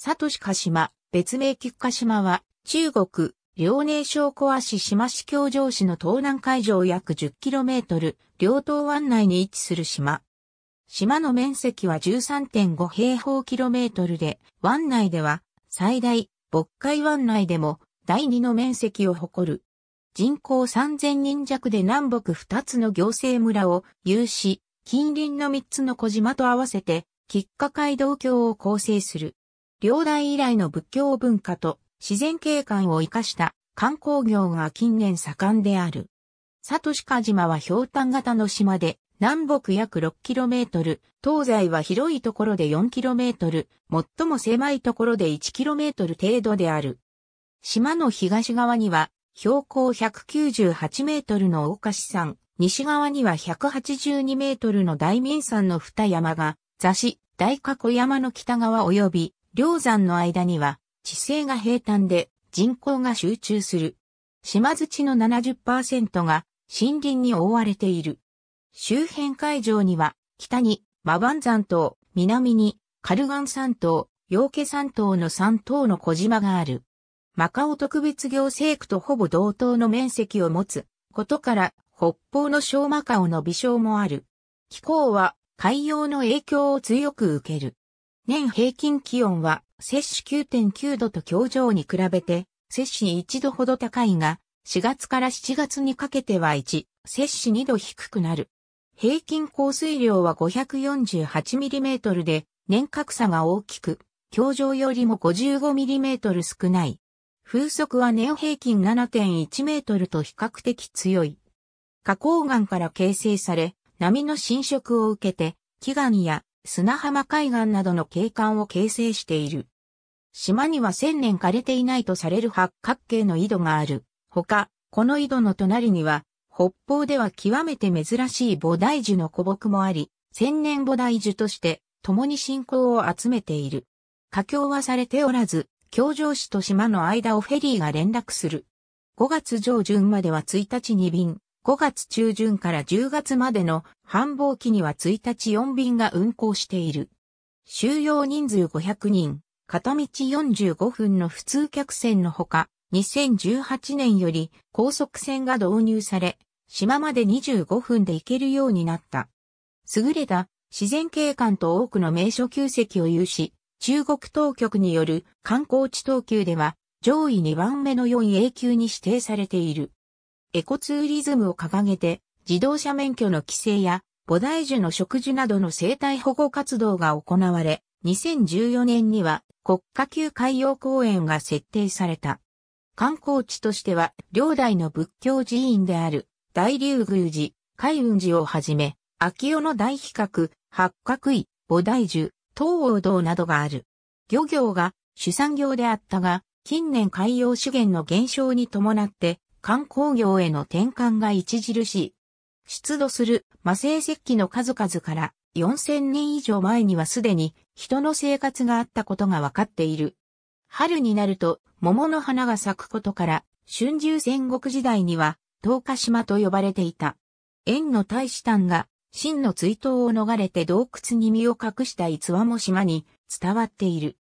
サトシカ島、別名菊カ島は、中国、遼寧省小足島市京城市の東南海上約 10km、両東湾内に位置する島。島の面積は13.5平方キロメートルで、湾内では、最大、渤海湾内でも、第2の面積を誇る。人口3000人弱で南北2つの行政村を有し、近隣の3つの小島と合わせて、菊花街道橋を構成する。両代以来の仏教文化と自然景観を生かした観光業が近年盛んである。サトシカ島は氷炭型の島で、南北約 6km、東西は広いところで 4km、最も狭いところで 1km 程度である。島の東側には、標高198メートルの大菓子山、西側には182メートルの大民山の二山が、座し、大加古山の北側及び両山の間には地勢が平坦で人口が集中する。島土の70%が森林に覆われている。周辺海上には北にマバン山島、南にカルガン山島、陽ケ山島の山島の小島がある。マカオ特別行政区とほぼ同等の面積を持つことから北方の小マカオの微笑もある。気候は海洋の影響を強く受ける。年平均気温は摂氏9.9度と表上に比べて摂氏1度ほど高いが、4月から7月にかけては1、摂氏2度低くなる。平均降水量は5 4 8トルで、年格差が大きく、表上よりも5 5トル少ない。風速は年平均7.1メートルと比較的強い。花崗岩から形成され、波の侵食を受けて、気岩や砂浜海岸などの景観を形成している。島には千年枯れていないとされる八角形の井戸がある。ほか、この井戸の隣には、北方では極めて珍しい菩提樹の古木もあり、千年菩提樹として共に信仰を集めている。佳境はされておらず、京城市と島の間をフェリーが連絡する。5月上旬までは1日に便、5月中旬から10月までの繁忙期には1日4便が運行している。収容人数500人、片道45分の普通客船のほか、2018年より高速船が導入され、島まで25分で行けるようになった。優れた自然景観と多くの名所旧跡を有し、中国当局による観光地等級では上位2番目の4永久に指定されている。エコツーリズムを掲げて、自動車免許の規制や、菩提樹の植樹などの生態保護活動が行われ、2014年には国家級海洋公園が設定された。観光地としては、両大の仏教寺院である、大竜宮寺、海雲寺をはじめ、秋代の大比較、八角井、菩提樹、東王道などがある。漁業が主産業であったが、近年海洋資源の減少に伴って、観光業への転換が著しい。出土する魔性石器の数々から4000年以上前にはすでに人の生活があったことがわかっている。春になると桃の花が咲くことから春秋戦国時代には東華島と呼ばれていた。縁の大使丹が真の追悼を逃れて洞窟に身を隠した逸話も島に伝わっている。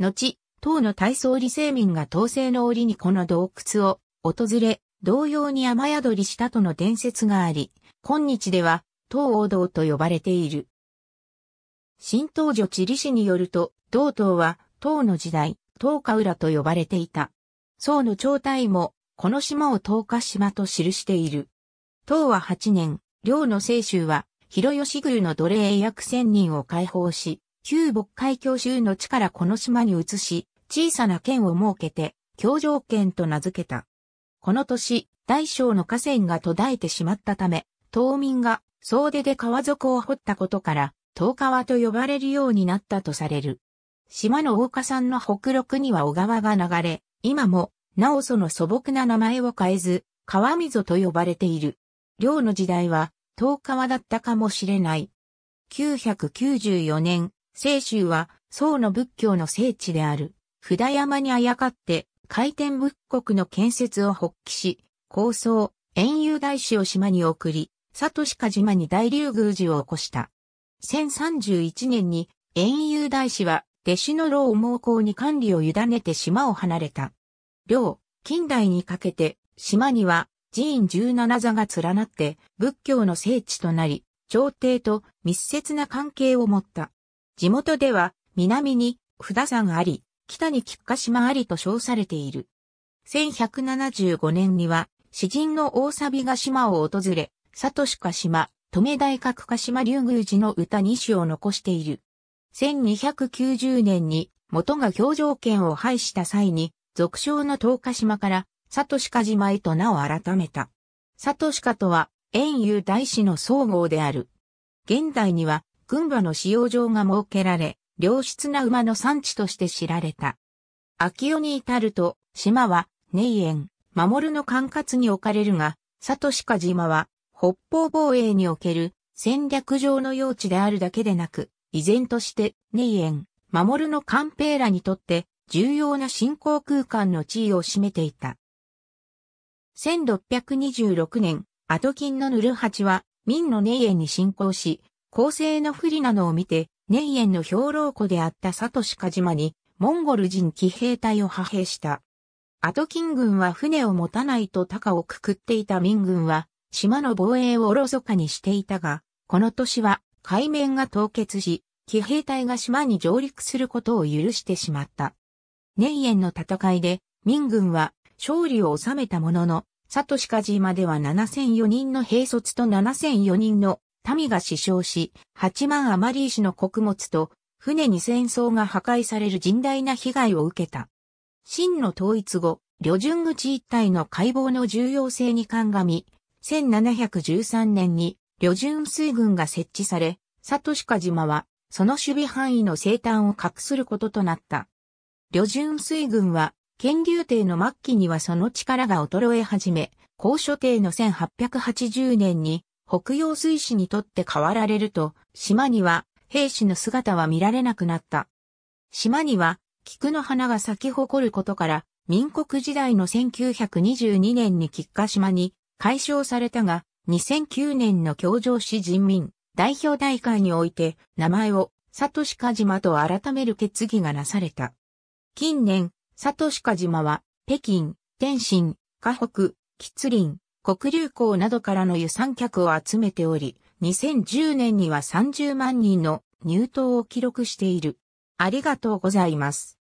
後、唐の大僧李世民が統制の折にこの洞窟を訪れ、同様に雨宿りしたとの伝説があり、今日では、東王道と呼ばれている。新東女地理史によると、道東は、唐の時代、東下浦と呼ばれていた。宋の朝体も、この島を東下島と記している。唐は8年、領の清州は、広吉宮の奴隷約千人を解放し、旧北海峡州の地からこの島に移し、小さな県を設けて、京城県と名付けた。この年、大小の河川が途絶えてしまったため、島民が総出で川底を掘ったことから、東川と呼ばれるようになったとされる。島の大岡山の北陸には小川が流れ、今も、なおその素朴な名前を変えず、川溝と呼ばれている。寮の時代は、東川だったかもしれない。994年、清州は、宋の仏教の聖地である、札山にあやかって、回転仏国の建設を発揮し、構想、遠遊大使を島に送り、里鹿島に大竜宮寺を起こした。1031年に遠遊大使は弟子の老猛公に管理を委ねて島を離れた。両、近代にかけて島には寺院17座が連なって仏教の聖地となり、朝廷と密接な関係を持った。地元では南に札山あり、北に菊花島ありと称されている。1175年には、詩人の大錆が島を訪れ、里鹿島、留大角鹿島竜宮寺の歌2首を残している。1290年に元が表情権を廃した際に、俗称の東鹿島から里鹿島へと名を改めた。里鹿とは、遠遊大師の総合である。現代には、群馬の使用場が設けられ、良質な馬の産地として知られた。秋代に至ると、島は、ネイエン、守の管轄に置かれるが、里鹿島は、北方防衛における戦略上の用地であるだけでなく、依然として、ネイエン、守の官兵らにとって、重要な信仰空間の地位を占めていた。1626年、アトキンのヌルハチは、民のネイエンに侵攻し、公正の不利なのを見て、年縁の兵糧庫であったサトシカ島に、モンゴル人騎兵隊を派兵した。アトキン軍は船を持たないと高をくくっていた民軍は、島の防衛をおろそかにしていたが、この年は海面が凍結し、騎兵隊が島に上陸することを許してしまった。年縁の戦いで、民軍は勝利を収めたものの、サトシカ島では7004人の兵卒と7004人の民が死傷し、8万余り石の穀物と、船に戦争が破壊される甚大な被害を受けた。秦の統一後、旅順口一帯の解剖の重要性に鑑み、1713年に旅順水軍が設置され、佐鹿島は、その守備範囲の生誕を隠することとなった。旅順水軍は、剣竜帝の末期にはその力が衰え始め、高所帝の1880年に北洋水師にとって変わられると、島には兵士の姿は見られなくなった。島には菊の花が咲き誇ることから、民国時代の1922年に菊花島に解消されたが、2009年の京城市人民代表大会において名前をサトシカ島と改める決議がなされた。近年、サトシカ島は北京、天津、河北、吉林、黒流港などからの輸産客を集めており、2010年には30万人の入島を記録している。ありがとうございます。